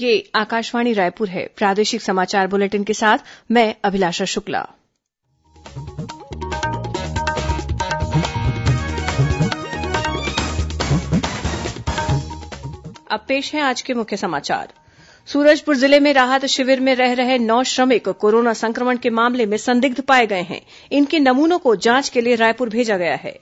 ये आकाशवाणी रायपुर है प्रादेशिक समाचार बुलेटिन के साथ मैं अभिलाषा शुक्ला अब पेश है आज के मुख्य समाचार सूरजपुर जिले में राहत शिविर में रह रहे नौ श्रमिक कोरोना संक्रमण के मामले में संदिग्ध पाए गए हैं इनके नमूनों को जांच के लिए रायपुर भेजा गया है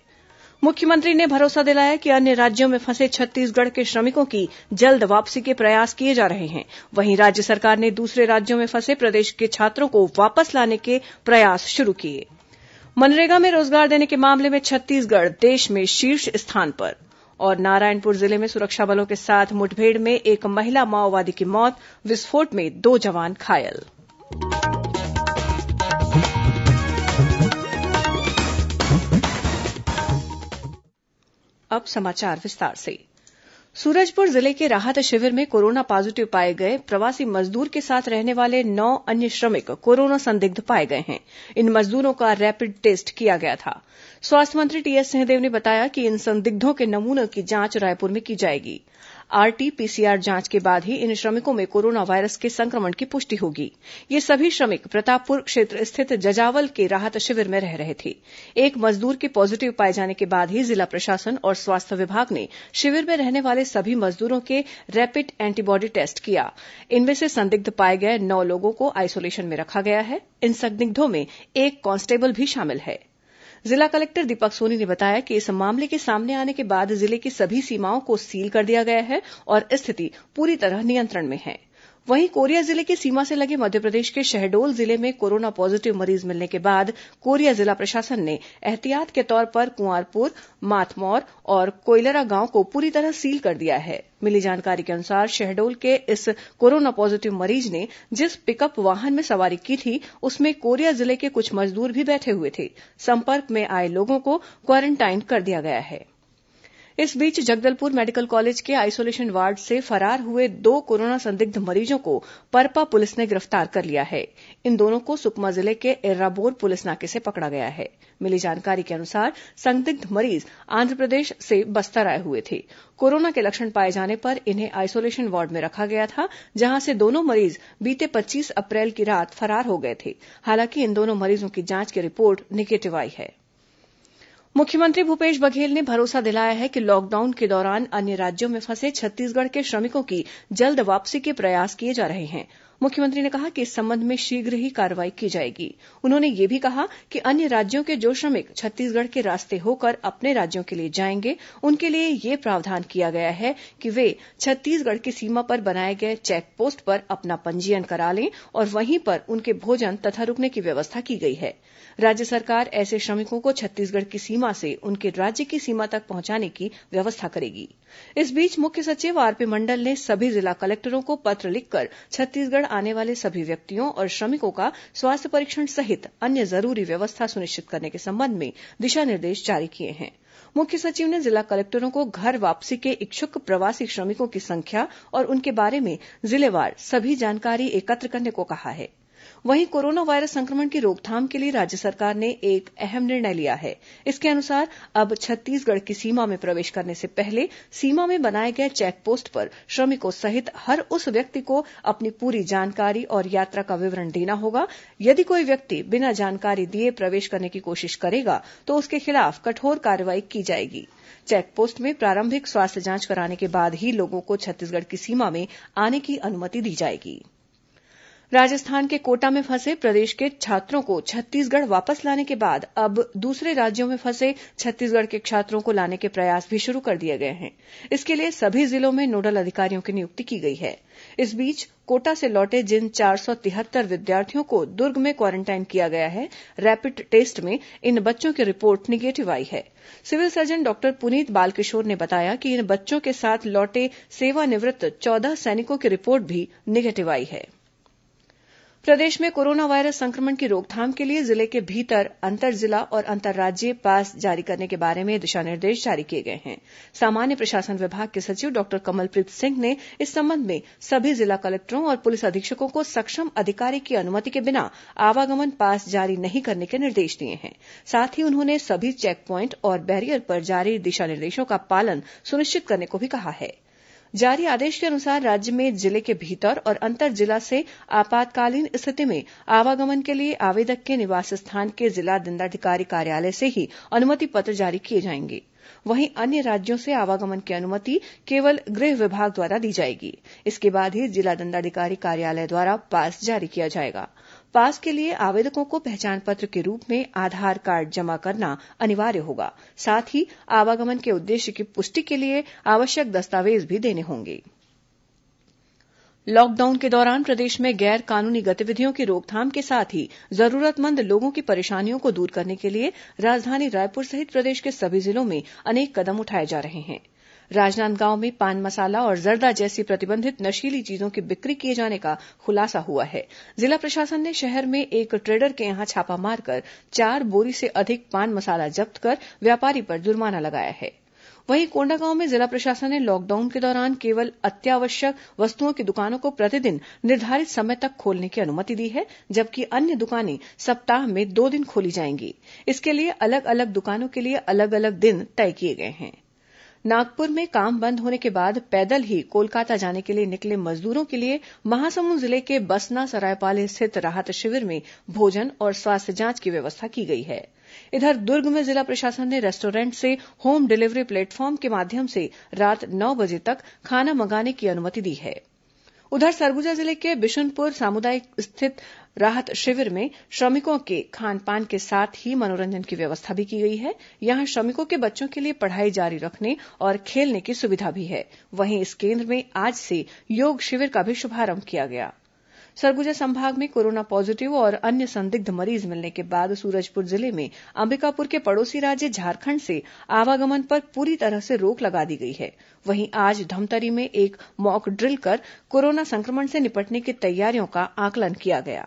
मुख्यमंत्री ने भरोसा दिलाया कि अन्य राज्यों में फंसे छत्तीसगढ़ के श्रमिकों की जल्द वापसी के प्रयास किए जा रहे हैं वहीं राज्य सरकार ने दूसरे राज्यों में फंसे प्रदेश के छात्रों को वापस लाने के प्रयास शुरू किए मनरेगा में रोजगार देने के मामले में छत्तीसगढ़ देश में शीर्ष स्थान पर और नारायणपुर जिले में सुरक्षा बलों के साथ मुठभेड़ में एक महिला माओवादी की मौत विस्फोट में दो जवान घायल से सूरजपुर जिले के राहत शिविर में कोरोना पॉजिटिव पाए गए प्रवासी मजदूर के साथ रहने वाले नौ अन्य श्रमिक कोरोना संदिग्ध पाए गए हैं इन मजदूरों का रैपिड टेस्ट किया गया था स्वास्थ्य मंत्री टीएस सिंहदेव ने बताया कि इन संदिग्धों के नमूनों की जांच रायपुर में की जाएगी आरटी पीसीआर जांच के बाद ही इन श्रमिकों में कोरोना वायरस के संक्रमण की पुष्टि होगी ये सभी श्रमिक प्रतापपुर क्षेत्र स्थित जजावल के राहत शिविर में रह रहे थे एक मजदूर के पॉजिटिव पाए जाने के बाद ही जिला प्रशासन और स्वास्थ्य विभाग ने शिविर में रहने वाले सभी मजदूरों के रैपिड एंटीबॉडी टेस्ट किया इनमें से संदिग्ध पाए गए नौ लोगों को आइसोलेशन में रखा गया है इन संदिग्धों में एक कांस्टेबल भी शामिल है जिला कलेक्टर दीपक सोनी ने बताया कि इस मामले के सामने आने के बाद जिले की सभी सीमाओं को सील कर दिया गया है और स्थिति पूरी तरह नियंत्रण में है वहीं कोरिया जिले की सीमा से लगे मध्यप्रदेश के शहडोल जिले में कोरोना पॉजीटिव मरीज मिलने के बाद कोरिया जिला प्रशासन ने एहतियात के तौर पर कुआरपुर माथमौर और कोयलरा गांव को पूरी तरह सील कर दिया है मिली जानकारी के अनुसार शहडोल के इस कोरोना पॉजिटिव मरीज ने जिस पिकअप वाहन में सवारी की थी उसमें कोरिया जिले के कुछ मजदूर भी बैठे हुए थे संपर्क में आए लोगों को क्वारेंटाइन कर दिया गया है इस बीच जगदलपुर मेडिकल कॉलेज के आइसोलेशन वार्ड से फरार हुए दो कोरोना संदिग्ध मरीजों को परपा पुलिस ने गिरफ्तार कर लिया है इन दोनों को सुकमा जिले के एर्राबोर पुलिस नाके से पकड़ा गया है मिली जानकारी के अनुसार संदिग्ध मरीज आंध्र प्रदेश से बस्तर आए हुए थे कोरोना के लक्षण पाए जाने पर इन्हें आइसोलेशन वार्ड में रखा गया था जहां से दोनों मरीज बीते पच्चीस अप्रैल की रात फरार हो गए थे हालांकि इन दोनों मरीजों की जांच की रिपोर्ट निगेटिव आई है मुख्यमंत्री भूपेश बघेल ने भरोसा दिलाया है कि लॉकडाउन के दौरान अन्य राज्यों में फंसे छत्तीसगढ़ के श्रमिकों की जल्द वापसी के प्रयास किए जा रहे हैं मुख्यमंत्री ने कहा कि इस संबंध में शीघ्र ही कार्रवाई की जाएगी उन्होंने यह भी कहा कि अन्य राज्यों के जो श्रमिक छत्तीसगढ़ के रास्ते होकर अपने राज्यों के लिए जाएंगे उनके लिए यह प्रावधान किया गया है कि वे छत्तीसगढ़ की सीमा पर बनाए गए चेक पोस्ट पर अपना पंजीयन करा लें और वहीं पर उनके भोजन तथा रूकने की व्यवस्था की गई है राज्य सरकार ऐसे श्रमिकों को छत्तीसगढ़ की सीमा से उनके राज्य की सीमा तक पहुंचाने की व्यवस्था करेगी इस बीच मुख्य सचिव आरपी मंडल ने सभी जिला कलेक्टरों को पत्र लिखकर छत्तीसगढ़ छत्तीसगढ़ आने वाले सभी व्यक्तियों और श्रमिकों का स्वास्थ्य परीक्षण सहित अन्य जरूरी व्यवस्था सुनिश्चित करने के संबंध में दिशा निर्देश जारी किए हैं मुख्य सचिव ने जिला कलेक्टरों को घर वापसी के इच्छुक प्रवासी श्रमिकों की संख्या और उनके बारे में जिलेवार सभी जानकारी एकत्र करने को कहा है वहीं कोरोना वायरस संक्रमण की रोकथाम के लिए राज्य सरकार ने एक अहम निर्णय लिया है इसके अनुसार अब छत्तीसगढ़ की सीमा में प्रवेश करने से पहले सीमा में बनाए गए पोस्ट पर श्रमिकों सहित हर उस व्यक्ति को अपनी पूरी जानकारी और यात्रा का विवरण देना होगा यदि कोई व्यक्ति बिना जानकारी दिए प्रवेश करने की कोशिश करेगा तो उसके खिलाफ कठोर कार्रवाई की जाएगी चेकपोस्ट में प्रारंभिक स्वास्थ्य जांच कराने के बाद ही लोगों को छत्तीसगढ़ की सीमा में आने की अनुमति दी जाएगी राजस्थान के कोटा में फंसे प्रदेश के छात्रों को छत्तीसगढ़ वापस लाने के बाद अब दूसरे राज्यों में फंसे छत्तीसगढ़ के छात्रों को लाने के प्रयास भी शुरू कर दिए गए हैं इसके लिए सभी जिलों में नोडल अधिकारियों की नियुक्ति की गई है इस बीच कोटा से लौटे जिन चार सौ तिहत्तर विद्यार्थियों को दुर्ग में क्वारेंटाइन किया गया है रैपिड टेस्ट में इन बच्चों की रिपोर्ट निगेटिव आई है civil surgeon doctor Puneet Balkishore ने बताया कि इन बच्चों के साथ लौटे सेवानिवृत्त चौदह सैनिकों की रिपोर्ट भी निगेटिव आई है कोरोना प्रदेश में कोरोना वायरस संक्रमण की रोकथाम के लिए जिले के भीतर अंतर जिला और अंतर्राज्यीय पास जारी करने के बारे में दिशा निर्देश जारी किए गए हैं सामान्य प्रशासन विभाग के सचिव डॉक्टर कमलप्रीत सिंह ने इस संबंध में सभी जिला कलेक्टरों और पुलिस अधीक्षकों को सक्षम अधिकारी की अनुमति के बिना आवागमन पास जारी नहीं करने के निर्देश दिए हैं साथ ही उन्होंने सभी चेक प्वाइंट और बैरियर पर जारी दिशा निर्देशों का पालन सुनिश्चित करने को भी कहा है जारी आदेश के अनुसार राज्य में जिले के भीतर और अंतर जिला से आपातकालीन स्थिति में आवागमन के लिए आवेदक के निवास स्थान के जिला दंडाधिकारी कार्यालय से ही अनुमति पत्र जारी किए जाएंगे वहीं अन्य राज्यों से आवागमन की अनुमति केवल गृह विभाग द्वारा दी जाएगी इसके बाद ही जिला दंडाधिकारी कार्यालय द्वारा पास जारी किया जाएगा पास के लिए आवेदकों को पहचान पत्र के रूप में आधार कार्ड जमा करना अनिवार्य होगा साथ ही आवागमन के उद्देश्य की पुष्टि के लिए आवश्यक दस्तावेज भी देने होंगे लॉकडाउन के दौरान प्रदेश में गैर कानूनी गतिविधियों की रोकथाम के साथ ही जरूरतमंद लोगों की परेशानियों को दूर करने के लिए राजधानी रायपुर सहित प्रदेश के सभी जिलों में अनेक कदम उठाए जा रहे हैं राजनांदगांव में पान मसाला और जर्दा जैसी प्रतिबंधित नशीली चीजों की बिक्री किए जाने का खुलासा हुआ है जिला प्रशासन ने शहर में एक ट्रेडर के यहां छापा मारकर चार बोरी से अधिक पान मसाला जब्त कर व्यापारी पर जुर्माना लगाया है वहीं कोंडागांव में जिला प्रशासन ने लॉकडाउन के दौरान केवल अत्यावश्यक वस्तुओं की दुकानों को प्रतिदिन निर्धारित समय तक खोलने की अनुमति दी है जबकि अन्य दुकानें सप्ताह में दो दिन खोली जाएंगी इसके लिए अलग अलग दुकानों के लिए अलग अलग दिन तय किए गए थे नागपुर में काम बंद होने के बाद पैदल ही कोलकाता जाने के लिए निकले मजदूरों के लिए महासमुंद जिले के बसना सरायपाल स्थित राहत शिविर में भोजन और स्वास्थ्य जांच की व्यवस्था की गई है इधर दुर्ग में जिला प्रशासन ने रेस्टोरेंट से होम डिलीवरी प्लेटफॉर्म के माध्यम से रात नौ बजे तक खाना मंगाने की अनुमति दी है उधर सरगुजा जिले के बिशुनपुर सामुदायिक स्थित राहत शिविर में श्रमिकों के खान पान के साथ ही मनोरंजन की व्यवस्था भी की गई है यहां श्रमिकों के बच्चों के लिए पढ़ाई जारी रखने और खेलने की सुविधा भी है वहीं इस केन्द्र में आज से योग शिविर का भी शुभारंभ किया गया सरगुजा संभाग में कोरोना पॉजिटिव और अन्य संदिग्ध मरीज मिलने के बाद सूरजपुर जिले में अंबिकापुर के पड़ोसी राज्य झारखंड से आवागमन पर पूरी तरह से रोक लगा दी गई है वहीं आज धमतरी में एक मॉक ड्रिल कर कोरोना संक्रमण से निपटने की तैयारियों का आंकलन किया गया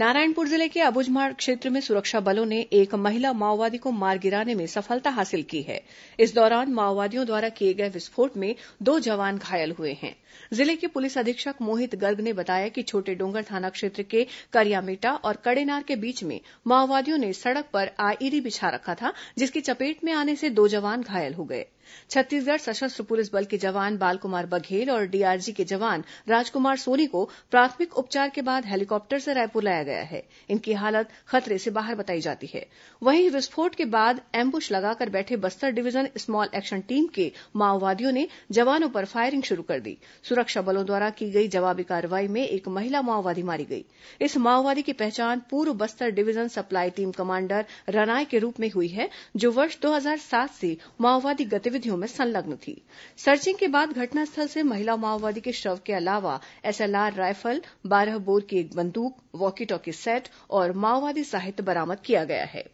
नारायणपुर जिले के अबुझमाड़ क्षेत्र में सुरक्षा बलों ने एक महिला माओवादी को मार गिराने में सफलता हासिल की है इस दौरान माओवादियों द्वारा किए गए विस्फोट में दो जवान घायल हुए हैं जिले के पुलिस अधीक्षक मोहित गर्ग ने बताया कि छोटेडोंगर थाना क्षेत्र के करियामेटा और कड़ेनार के बीच में माओवादियों ने सड़क पर आईईडी बिछा रखा था जिसकी चपेट में आने से दो जवान घायल हो गए छत्तीसगढ़ सशस्त्र पुलिस बल के जवान बालकुमार बघेल और डीआरजी के जवान राजकुमार सोनी को प्राथमिक उपचार के बाद हेलीकॉप्टर से रायपुर लाया गया है इनकी हालत खतरे से बाहर बताई जाती है वहीं विस्फोट के बाद एम्बुश लगाकर बैठे Bastar division small action team के माओवादियों ने जवानों पर फायरिंग शुरू कर दी सुरक्षा बलों द्वारा की गई जवाबी कार्रवाई में एक महिला माओवादी मारी गई इस माओवादी की पहचान पूर्व Bastar division supply team commander Ranay के रूप में हुई है जो वर्ष दो से माओवादी गतिविधियों में संलग्न थी सर्चिंग के बाद घटनास्थल से महिला माओवादी के शव के अलावा एसएलआर राइफल बारह बोर की एक बंदूक वॉकी टॉकी सेट और माओवादी साहित्य बरामद किया गया है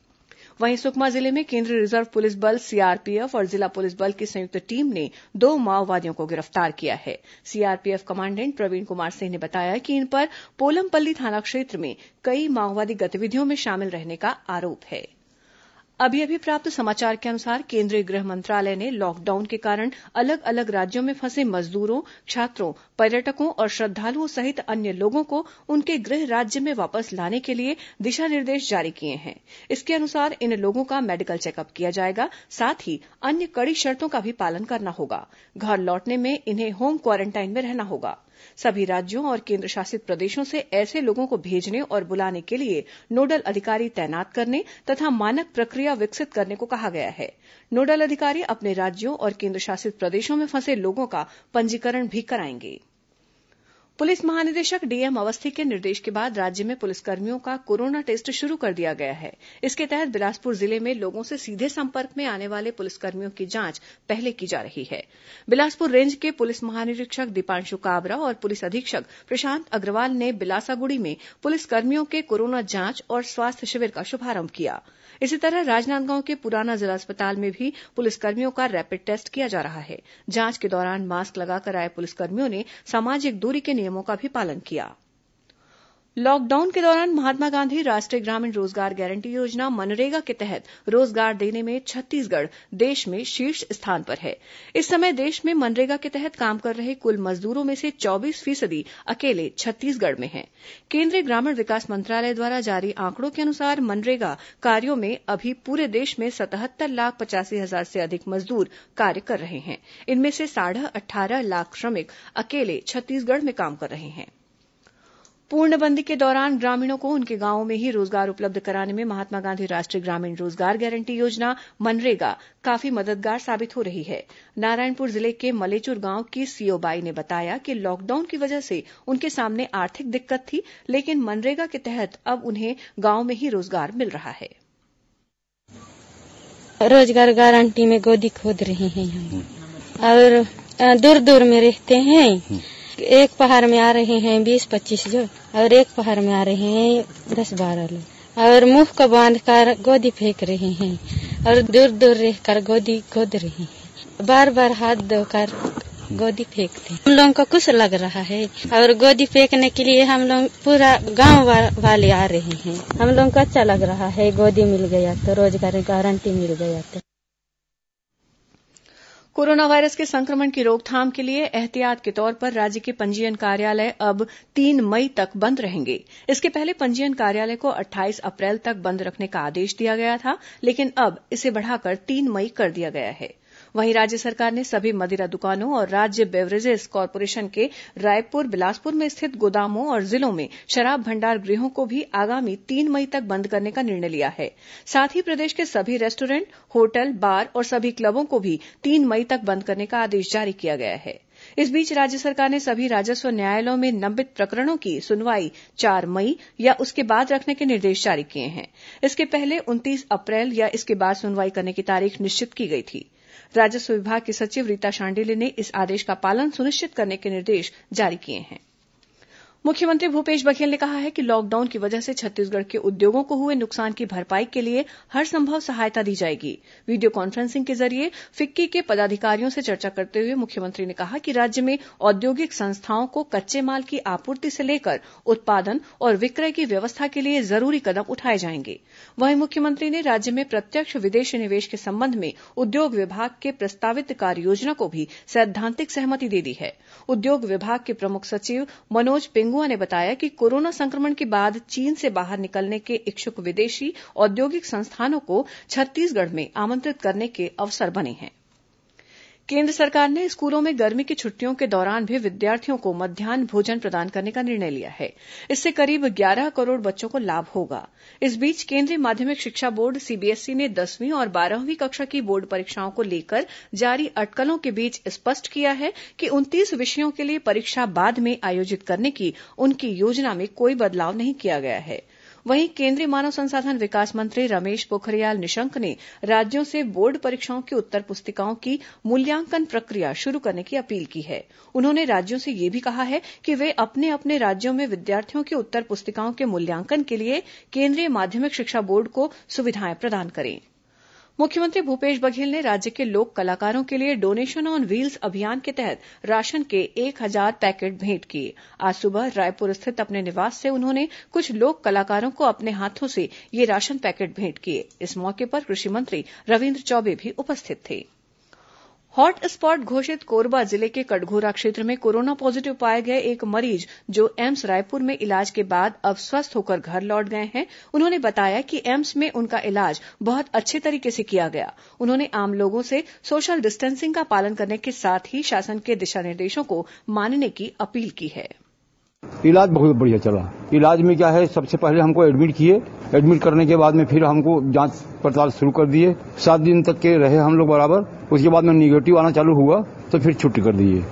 वहीं सुकमा जिले में केंद्रीय रिजर्व पुलिस बल सीआरपीएफ और जिला पुलिस बल की संयुक्त टीम ने दो माओवादियों को गिरफ्तार किया है सीआरपीएफ कमांडेंट प्रवीण कुमार सिंह ने बताया कि इन पर पोलमपल्ली थाना क्षेत्र में कई माओवादी गतिविधियों में शामिल रहने का आरोप है अभी अभी प्राप्त समाचार के अनुसार केंद्रीय गृह मंत्रालय ने लॉकडाउन के कारण अलग अलग राज्यों में फंसे मजदूरों छात्रों पर्यटकों और श्रद्वालुओं सहित अन्य लोगों को उनके गृह राज्य में वापस लाने के लिए दिशा निर्देश जारी किए हैं इसके अनुसार इन लोगों का मेडिकल चेकअप किया जाएगा साथ ही अन्य कड़ी शर्तों का भी पालन करना होगा घर लौटने में इन्हें होम क्वारेंटाइन में रहना होगा सभी राज्यों और केन्द्रशासित प्रदेशों से ऐसे लोगों को भेजने और बुलाने के लिए नोडल अधिकारी तैनात करने तथा मानक प्रक्रिया विकसित करने को कहा गया है नोडल अधिकारी अपने राज्यों और केन्द्रशासित प्रदेशों में फंसे लोगों का पंजीकरण भी कराएंगे पुलिस महानिदेशक डीएम अवस्थी के निर्देश के बाद राज्य में पुलिसकर्मियों का कोरोना टेस्ट शुरू कर दिया गया है इसके तहत बिलासपुर जिले में लोगों से सीधे संपर्क में आने वाले पुलिसकर्मियों की जांच पहले की जा रही है बिलासपुर रेंज के पुलिस महानिरीक्षक दीपांशु काबरा और पुलिस अधीक्षक प्रशांत अग्रवाल ने बिलासागुड़ी में पुलिसकर्मियों के कोरोना जांच और स्वास्थ्य शिविर का शुभारंभ किया गया इसी तरह राजनांदगांव के पुराना जिला अस्पताल में भी पुलिसकर्मियों का रैपिड टेस्ट किया जा रहा है जांच के दौरान मास्क लगाकर आए पुलिसकर्मियों ने सामाजिक दूरी के नियमों का भी पालन किया गया मनरेगा लॉकडाउन के दौरान महात्मा गांधी राष्ट्रीय ग्रामीण रोजगार गारंटी योजना मनरेगा के तहत रोजगार देने में छत्तीसगढ़ देश में शीर्ष स्थान पर है इस समय देश में मनरेगा के तहत काम कर रहे कुल मजदूरों में से चौबीस फीसदी अकेले छत्तीसगढ़ में हैं केंद्रीय ग्रामीण विकास मंत्रालय द्वारा जारी आंकड़ों के अनुसार मनरेगा कार्यो में अभी पूरे देश में सतहत्तर लाख पचासी हजार से अधिक मजदूर कार्य कर रहे हैं इनमें से साढ़े अट्ठारह लाख श्रमिक अकेले छत्तीसगढ़ में काम कर रहे हैं पूर्णबंदी के दौरान ग्रामीणों को उनके गांवों में ही रोजगार उपलब्ध कराने में महात्मा गांधी राष्ट्रीय ग्रामीण रोजगार गारंटी योजना मनरेगा काफी मददगार साबित हो रही है नारायणपुर जिले के मलेचुर गांव की सीओ बाई ने बताया कि लॉकडाउन की वजह से उनके सामने आर्थिक दिक्कत थी लेकिन मनरेगा के तहत अब उन्हें गांव में ही रोजगार मिल रहा है रोजगार गारंटी में गोदी खोद रहे हैं और दूर दूर में रहते हैं हम्म। एक पहाड़ में आ रहे हैं बीस पच्चीस लोग और एक पहाड़ में आ रहे हैं दस बारह लोग और मुंह को बांध कर गोदी फेंक रहे हैं और दूर दूर रह कर गोदी गोद रहे हैं बार बार हाथ धोकर गोदी फेंकते हम लोगों को कुछ लग रहा है और गोदी फेंकने के लिए हम लोग पूरा गांव वा, वाले आ रहे हैं हम लोगों को अच्छा लग रहा है गोदी मिल गया तो रोजगार गारंटी मिल गया तो कोरोना वायरस के संक्रमण की रोकथाम के लिए एहतियात के तौर पर राज्य के पंजीयन कार्यालय अब तीन मई तक बंद रहेंगे इसके पहले पंजीयन कार्यालय को अट्ठाईस अप्रैल तक बंद रखने का आदेश दिया गया था लेकिन अब इसे बढ़ाकर तीन मई कर दिया गया है वहीं राज्य सरकार ने सभी मदिरा दुकानों और राज्य बेवरेजेस कॉरपोरेशन के रायपुर बिलासपुर में स्थित गोदामों और जिलों में शराब भंडार गृहों को भी आगामी तीन मई तक बंद करने का निर्णय लिया है साथ ही प्रदेश के सभी रेस्टोरेंट होटल बार और सभी क्लबों को भी तीन मई तक बंद करने का आदेश जारी किया गया है इस बीच राज्य सरकार ने सभी राजस्व न्यायालयों में लंबित प्रकरणों की सुनवाई चार मई या उसके बाद रखने के निर्देश जारी किए हैं इसके पहले उनतीस अप्रैल या इसके बाद सुनवाई करने की तारीख निश्चित की गई थी राजस्व विभाग की सचिव रीता शांडिल्य ने इस आदेश का पालन सुनिश्चित करने के निर्देश जारी किए हैं मुख्यमंत्री भूपेश बघेल ने कहा है कि लॉकडाउन की वजह से छत्तीसगढ़ के उद्योगों को हुए नुकसान की भरपाई के लिए हरसंभव सहायता दी जाएगी वीडियो कॉन्फ्रेंसिंग के जरिए फिक्की के पदाधिकारियों से चर्चा करते हुए मुख्यमंत्री ने कहा कि राज्य में औद्योगिक संस्थाओं को कच्चे माल की आपूर्ति से लेकर उत्पादन और विक्रय की व्यवस्था के लिए जरूरी कदम उठाए जाएंगे वहीं मुख्यमंत्री ने राज्य में प्रत्यक्ष विदेशी निवेश के संबंध में उद्योग विभाग के प्रस्तावित कार्ययोजना को भी सैद्धांतिक सहमति दे दी है उद्योग विभाग के प्रमुख सचिव मनोज पिंग गंगुआ ने बताया कि कोरोना संक्रमण के बाद चीन से बाहर निकलने के इच्छुक विदेशी औद्योगिक संस्थानों को छत्तीसगढ़ में आमंत्रित करने के अवसर बने हैं केन्द्र सरकार ने स्कूलों में गर्मी की छुट्टियों के दौरान भी विद्यार्थियों को मध्यान्ह भोजन प्रदान करने का निर्णय लिया है इससे करीब ग्यारह करोड़ बच्चों को लाभ होगा इस बीच केंद्रीय माध्यमिक शिक्षा बोर्ड सीबीएसई ने दसवीं और बारहवीं कक्षा की बोर्ड परीक्षाओं को लेकर जारी अटकलों के बीच स्पष्ट किया है कि उनतीस विषयों के लिए परीक्षा बाद में आयोजित करने की उनकी योजना में कोई बदलाव नहीं किया गया है वहीं केंद्रीय मानव संसाधन विकास मंत्री रमेश पोखरियाल निशंक ने राज्यों से बोर्ड परीक्षाओं की उत्तर पुस्तिकाओं की मूल्यांकन प्रक्रिया शुरू करने की अपील की है उन्होंने राज्यों से यह भी कहा है कि वे अपने अपने राज्यों में विद्यार्थियों की उत्तर पुस्तिकाओं के मूल्यांकन के लिए केंद्रीय माध्यमिक शिक्षा बोर्ड को सुविधाएं प्रदान करेंगे मुख्यमंत्री भूपेश बघेल ने राज्य के लोक कलाकारों के लिए डोनेशन ऑन व्हील्स अभियान के तहत राशन के एक हजार पैकेट भेंट किए आज सुबह रायपुर स्थित अपने निवास से उन्होंने कुछ लोक कलाकारों को अपने हाथों से ये राशन पैकेट भेंट किए इस मौके पर कृषि मंत्री रविन्द्र चौबे भी उपस्थित थे हॉटस्पॉट घोषित कोरबा जिले के कटघोरा क्षेत्र में कोरोना पॉजीटिव पाए गए एक मरीज जो एम्स रायपुर में इलाज के बाद अब स्वस्थ होकर घर लौट गए हैं उन्होंने बताया कि एम्स में उनका इलाज बहुत अच्छे तरीके से किया गया उन्होंने आम लोगों से सोशल डिस्टेंसिंग का पालन करने के साथ ही शासन के दिशा निर्देशों को मानने की अपील की है इलाज बहुत बढ़िया चला इलाज में क्या है सबसे पहले हमको एडमिट किए एडमिट करने के बाद में फिर हमको जांच पड़ताल शुरू कर दिए सात दिन तक के रहे हम लोग बराबर उसके बाद में निगेटिव आना चालू हुआ तो फिर छुट्टी कर दिए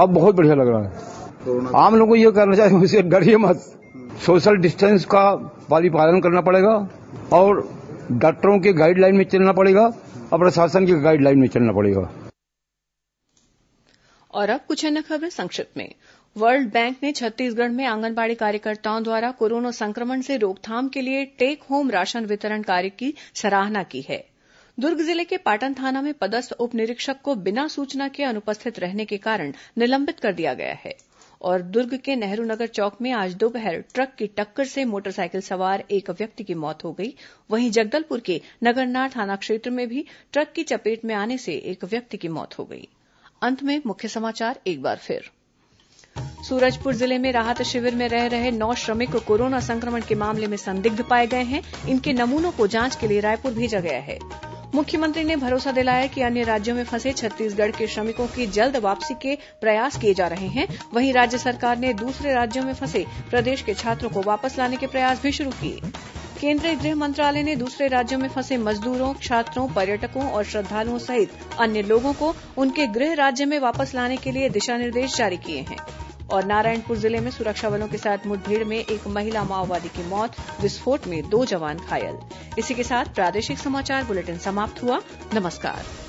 अब बहुत बढ़िया लग रहा है आम लोगों को ये करना चाहिए उसे डरिए मत सोशल हम्म। डिस्टेंस का पाली पालन करना पड़ेगा और डॉक्टरों के गाइडलाइन में चलना पड़ेगा और प्रशासन के गाइडलाइन में चलना पड़ेगा और अब कुछ अन्य खबरें संक्षिप्त में वर्ल्ड बैंक ने छत्तीसगढ़ में आंगनबाड़ी कार्यकर्ताओं द्वारा कोरोना संक्रमण से रोकथाम के लिए टेक होम राशन वितरण कार्य की सराहना की है दुर्ग जिले के पाटन थाना में पदस्थ उप निरीक्षक को बिना सूचना के अनुपस्थित रहने के कारण निलंबित कर दिया गया है और दुर्ग के नेहरू नगर चौक में आज दोपहर ट्रक की टक्कर से मोटरसाइकिल सवार एक व्यक्ति की मौत हो गई वहीं जगदलपुर के नगरनार थाना क्षेत्र में भी ट्रक की चपेट में आने से एक व्यक्ति की मौत हो गई अंत में मुख्य समाचार एक बार फिर सूरजपुर जिले में राहत शिविर में रह रहे नौ श्रमिक कोरोना संक्रमण के मामले में संदिग्ध पाए गए हैं इनके नमूनों को जांच के लिए रायपुर भेजा गया है मुख्यमंत्री ने भरोसा दिलाया कि अन्य राज्यों में फंसे छत्तीसगढ़ के श्रमिकों की जल्द वापसी के प्रयास किए जा रहे हैं वहीं राज्य सरकार ने दूसरे राज्यों में फंसे प्रदेश के छात्रों को वापस लाने के प्रयास भी शुरू किए केंद्रीय गृह मंत्रालय ने दूसरे राज्यों में फंसे मजदूरों छात्रों पर्यटकों और श्रद्धालुओं सहित अन्य लोगों को उनके गृह राज्य में वापस लाने के लिए दिशा निर्देश जारी किए हैं और नारायणपुर जिले में सुरक्षा बलों के साथ मुठभेड़ में एक महिला माओवादी की मौत विस्फोट में दो जवान घायल इसी के साथ प्रादेशिक समाचार बुलेटिन समाप्त हुआ नमस्कार